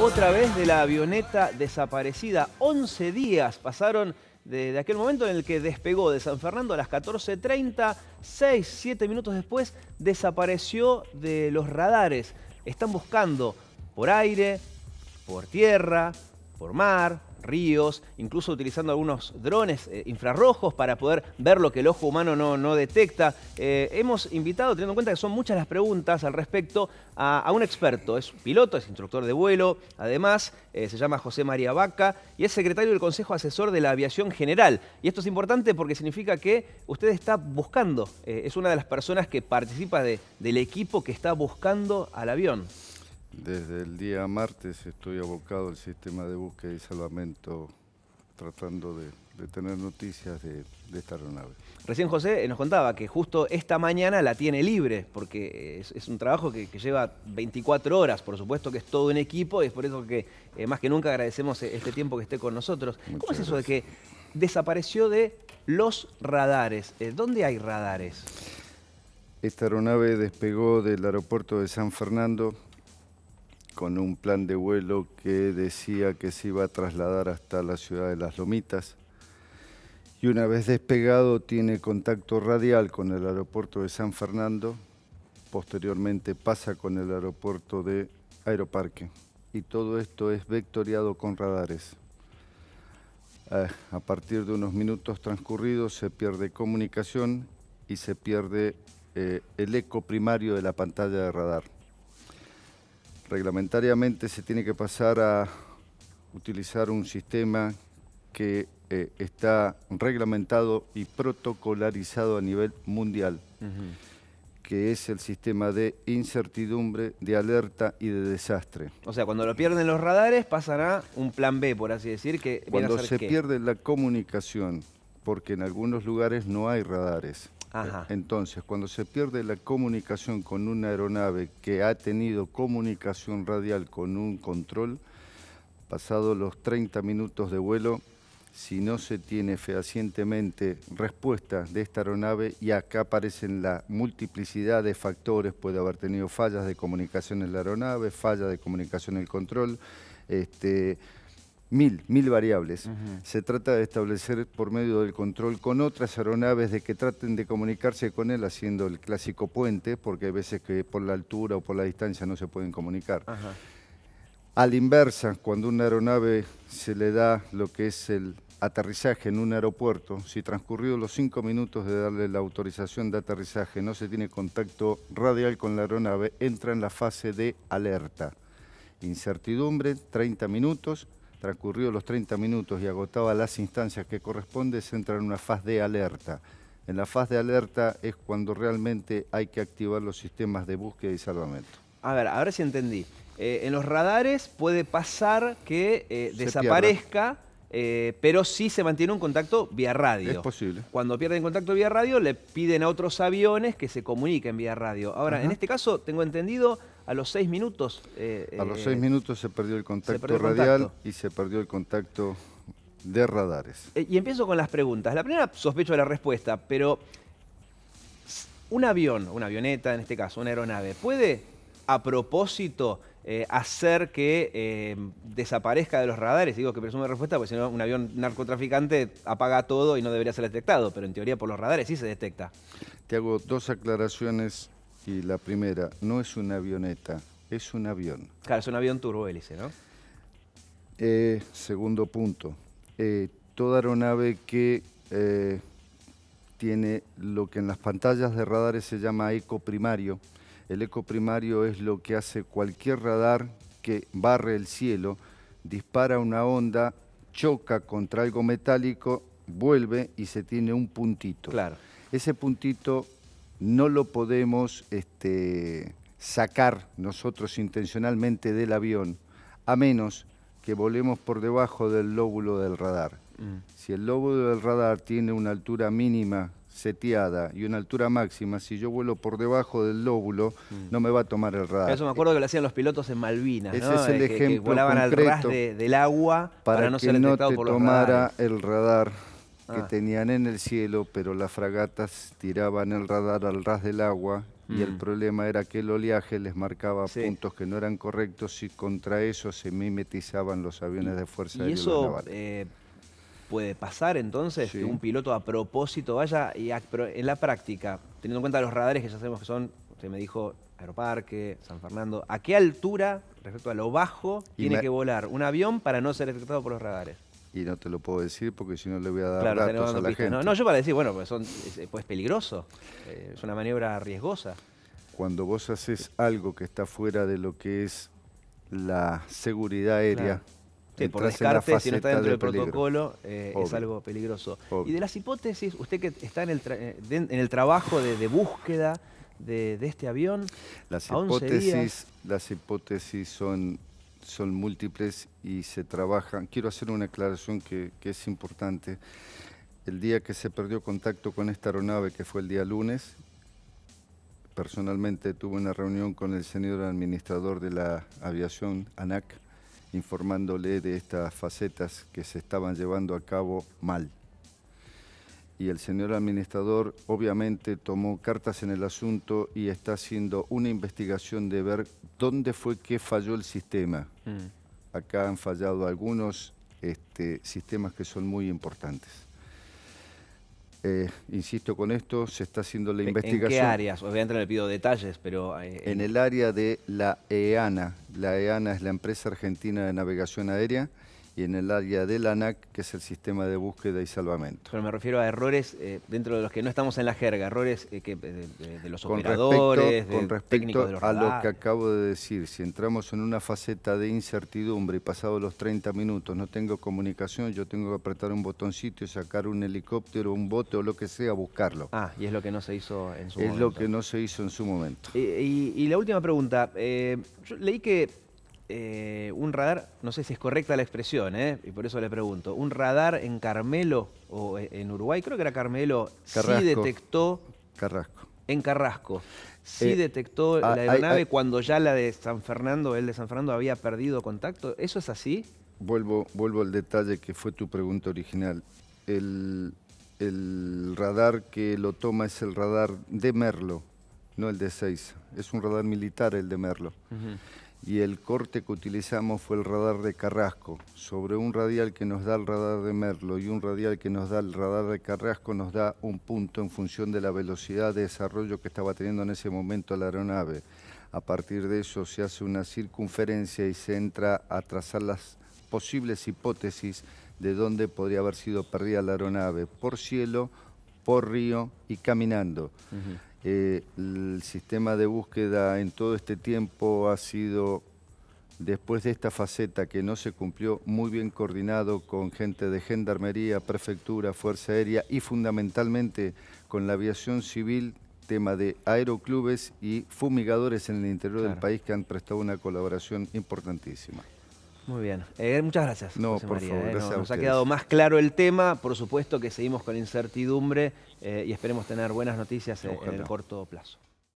Otra vez de la avioneta desaparecida. 11 días pasaron de, aquel momento en el que despegó de San Fernando a las 14.30. 6, 7 minutos después desapareció de los radares. Están buscando por aire, por tierra, por mar, ríos, incluso utilizando algunos drones eh, infrarrojos para poder ver lo que el ojo humano no, detecta. Eh, hemos invitado, teniendo en cuenta que son muchas las preguntas al respecto, a, un experto. Es piloto, es instructor de vuelo, además eh, se llama José María Vaca y es secretario del Consejo Asesor de la Aviación General. Y esto es importante porque significa que usted está buscando, es una de las personas que participa del equipo que está buscando al avión. Desde el día martes estoy abocado al sistema de búsqueda y salvamento, tratando de, tener noticias de, esta aeronave. Recién José eh, nos contaba que justo esta mañana la tiene libre, porque eh, es, un trabajo que, lleva 24 horas, por supuesto que es todo un equipo, y es por eso que eh, más que nunca agradecemos este tiempo que esté con nosotros. ¿Cómo es eso de que desapareció de los radares? ¿Dónde hay radares? Esta aeronave despegó del aeropuerto de San Fernando con un plan de vuelo que decía que se iba a trasladar hasta la ciudad de Las Lomitas. Y una vez despegado tiene contacto radial con el aeropuerto de San Fernando, posteriormente pasa con el aeropuerto de Aeroparque. Y todo esto es vectoriado con radares. Eh, a partir de unos minutos transcurridos se pierde comunicación y se pierde eh, el eco primario de la pantalla de radar reglamentariamente se tiene que pasar a utilizar un sistema que eh, está reglamentado y protocolarizado a nivel mundial, que es el sistema de incertidumbre, de alerta y de desastre. O sea, cuando lo pierden los radares pasará un plan B, por así decir, que... Cuando se pierde la comunicación, porque en algunos lugares no hay radares eh, entonces, cuando se pierde la comunicación con una aeronave que ha tenido comunicación radial con un control, pasado los 30 minutos de vuelo, si no se tiene fehacientemente respuesta de esta aeronave, y acá aparecen la multiplicidad de factores, puede haber tenido fallas de comunicación en la aeronave, falla de comunicación en el control, este, mil, mil variables. Se trata de establecer por medio del control con otras aeronaves de que traten de comunicarse con él haciendo el clásico puente, porque hay veces que por la altura o por la distancia no se pueden comunicar. A la inversa, cuando una aeronave se le da lo que es el aterrizaje en un aeropuerto, si transcurridos los cinco minutos de darle la autorización de aterrizaje no se tiene contacto radial con la aeronave, entra en la fase de alerta. Incertidumbre, 30 minutos, transcurrió los 30 minutos y agotaba las instancias que corresponde, se entra en una fase de alerta. En la fase de alerta es cuando realmente hay que activar los sistemas de búsqueda y salvamento. A ver, a ver si entendí. Eh, en los radares puede pasar que eh, desaparezca eh, pero sí se mantiene un contacto vía radio. Es posible. Cuando pierden contacto vía radio, le piden a otros aviones que se comuniquen vía radio. Ahora, en este caso, tengo entendido, a los seis minutos... Eh, a los eh, seis minutos se perdió el contacto radial y se perdió el contacto de radares. y empiezo con las preguntas. La primera sospecho de la respuesta, pero un avión, una avioneta en este caso, una aeronave, ¿puede a propósito eh, hacer que eh, desaparezca de los radares. Digo que presume respuesta, porque si no, un avión narcotraficante apaga todo y no debería ser detectado, pero en teoría por los radares sí se detecta. Te hago dos aclaraciones y la primera, no es una avioneta, es un avión. Claro, es un avión turbohélice, ¿no? Eh, segundo punto, toda aeronave que tiene lo que en las pantallas de radares se llama eco primario, el eco primario es lo que hace cualquier radar que barre el cielo, dispara una onda, choca contra algo metálico, vuelve y se tiene un puntito. Claro. Ese puntito no lo podemos este, sacar nosotros intencionalmente del avión, a menos que volemos por debajo del lóbulo del radar. Mm. Si el lóbulo del radar tiene una altura mínima seteada y una altura máxima, si yo vuelo por debajo del lóbulo, mm. no me va a tomar el radar. Eso me acuerdo que lo hacían los pilotos en Malvinas, Ese es el eh, ejemplo que volaban al ras del agua para, no que no te tomara el radar que ah. tenían en el cielo, pero las fragatas tiraban el radar al ras del agua y el mm. problema era que el oleaje les marcaba puntos que no eran correctos y contra eso se mimetizaban los aviones de fuerza aérea naval. Eh, puede pasar entonces que un piloto a propósito vaya y en la práctica, teniendo en cuenta los radares que ya sabemos que son, usted me dijo, Aeroparque, San Fernando, ¿a qué altura, respecto a lo bajo, tiene que volar un avión para no ser detectado por los radares? Y no te lo puedo decir porque si no le voy a dar datos a la gente. No, yo para decir, bueno, pues, son, es, pues peligroso, eh, es una maniobra riesgosa. Cuando vos haces algo que está fuera de lo que es la seguridad aérea, por descarte, si no está dentro del, protocolo, eh, es algo peligroso. Y de las hipótesis, usted que está en el, eh, trabajo de, búsqueda de, este avión, las hipótesis, las hipótesis son, son múltiples y se trabajan. Quiero hacer una aclaración que, que es importante. El día que se perdió contacto con esta aeronave, que fue el día lunes, personalmente tuve una reunión con el señor administrador de la aviación ANAC, informándole de estas facetas que se estaban llevando a cabo mal. Y el señor administrador obviamente tomó cartas en el asunto y está haciendo una investigación de ver dónde fue que falló el sistema. Mm. Acá han fallado algunos este, sistemas que son muy importantes. Eh, insisto con esto, se está haciendo la investigación. ¿En qué áreas? Obviamente no le pido detalles, pero... Eh, en el área de la EANA. La EANA es la empresa argentina de navegación aérea y en el área del ANAC, que es el sistema de búsqueda y salvamento. Pero me refiero a errores eh, dentro de los que no estamos en la jerga, errores eh, que, de, los operadores, de con respecto a lo que acabo de decir, si entramos en una faceta de incertidumbre y pasado los 30 minutos no tengo comunicación, yo tengo que apretar un botoncito y sacar un helicóptero, un bote o lo que sea, buscarlo. Ah, y es lo que no se hizo en su momento. Es lo que no se hizo en su momento. Y, la última pregunta, eh, yo leí que eh, un radar, no sé si es correcta la expresión, ¿eh? y por eso le pregunto, un radar en Carmelo o e-, en Uruguay, creo que era Carmelo, sí detectó... Carrasco. En Carrasco. Sí eh, detectó ah, la aeronave cuando ya la de San Fernando, el de San Fernando había perdido contacto. ¿Eso es así? Vuelvo, vuelvo al detalle que fue tu pregunta original. El, radar que lo toma es el radar de Merlo, no el de seis Es un radar militar el de Merlo y el corte que utilizamos fue el radar de Carrasco. Sobre un radial que nos da el radar de Merlo y un radial que nos da el radar de Carrasco nos da un punto en función de la velocidad de desarrollo que estaba teniendo en ese momento la aeronave. A partir de eso se hace una circunferencia y se entra a trazar las posibles hipótesis de dónde podría haber sido perdida la aeronave, por cielo por río y caminando. Eh, el sistema de búsqueda en todo este tiempo ha sido, después de esta faceta que no se cumplió, muy bien coordinado con gente de Gendarmería, Prefectura, Fuerza Aérea y fundamentalmente con la aviación civil tema de aeroclubes y fumigadores en el interior del país que han prestado una colaboración importantísima. Muy bien. Eh, muchas gracias. No, por favor, eh, nos, ha quedado más claro el tema. Por supuesto que seguimos con incertidumbre eh, y esperemos tener buenas noticias en el corto plazo.